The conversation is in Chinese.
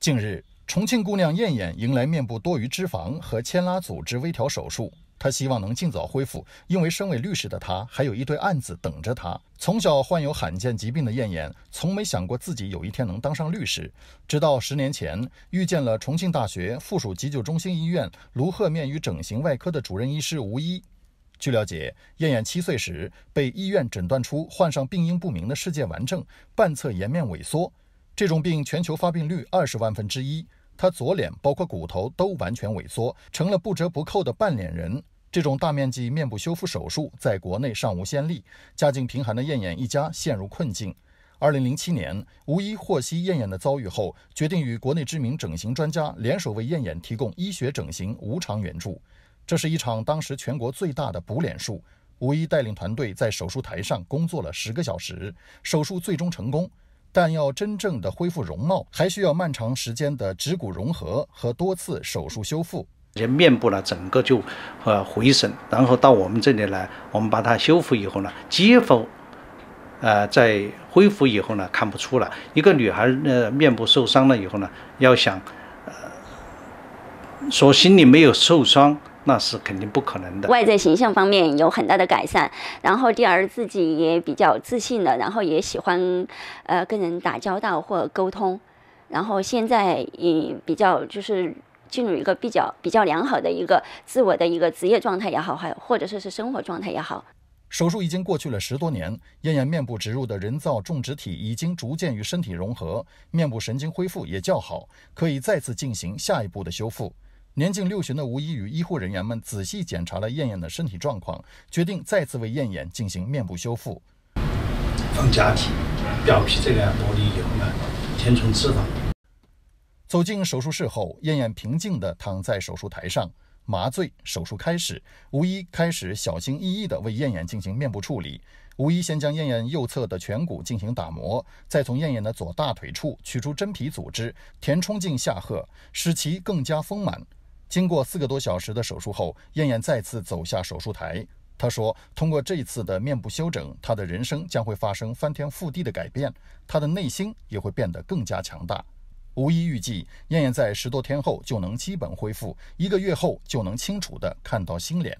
近日，重庆姑娘燕燕迎来面部多余脂肪和牵拉组织微调手术。她希望能尽早恢复，因为身为律师的她还有一堆案子等着她。从小患有罕见疾病的燕燕，从没想过自己有一天能当上律师，直到十年前遇见了重庆大学附属急救中心医院卢鹤面与整形外科的主任医师吴一。据了解，燕燕七岁时被医院诊断出患上病因不明的世界完症，半侧颜面萎缩。这种病全球发病率二十万分之一。他左脸包括骨头都完全萎缩，成了不折不扣的半脸人。这种大面积面部修复手术在国内尚无先例。家境贫寒的燕燕一家陷入困境。二零零七年，吴一获悉燕燕的遭遇后，决定与国内知名整形专家联手为燕燕提供医学整形无偿援助。这是一场当时全国最大的补脸术。吴一带领团队在手术台上工作了十个小时，手术最终成功。但要真正的恢复容貌，还需要漫长时间的植骨融合和多次手术修复。这面部呢，整个就，呃，毁损，然后到我们这里来，我们把它修复以后呢，几乎，呃，在恢复以后呢，看不出来。一个女孩，呃，面部受伤了以后呢，要想，说心里没有受伤。那是肯定不可能的。外在形象方面有很大的改善，然后第二自己也比较自信的，然后也喜欢呃跟人打交道或沟通，然后现在也比较就是进入一个比较比较良好的一个自我的一个职业状态也好，还或者说是生活状态也好。手术已经过去了十多年，艳艳面部植入的人造种植体已经逐渐与身体融合，面部神经恢复也较好，可以再次进行下一步的修复。年近六旬的吴一与医护人员们仔细检查了燕燕的身体状况，决定再次为燕燕进行面部修复。放假体，表皮这个剥离以后呢，填充脂肪。走进手术室后，燕燕平静地躺在手术台上，麻醉手术开始。吴一开始小心翼翼地为燕燕进行面部处理。吴一先将燕燕右侧的颧骨进行打磨，再从燕燕的左大腿处取出真皮组织，填充进下颌，使其更加丰满。经过四个多小时的手术后，燕燕再次走下手术台。她说：“通过这次的面部修整，她的人生将会发生翻天覆地的改变，她的内心也会变得更加强大。”无一预计，燕燕在十多天后就能基本恢复，一个月后就能清楚地看到新脸。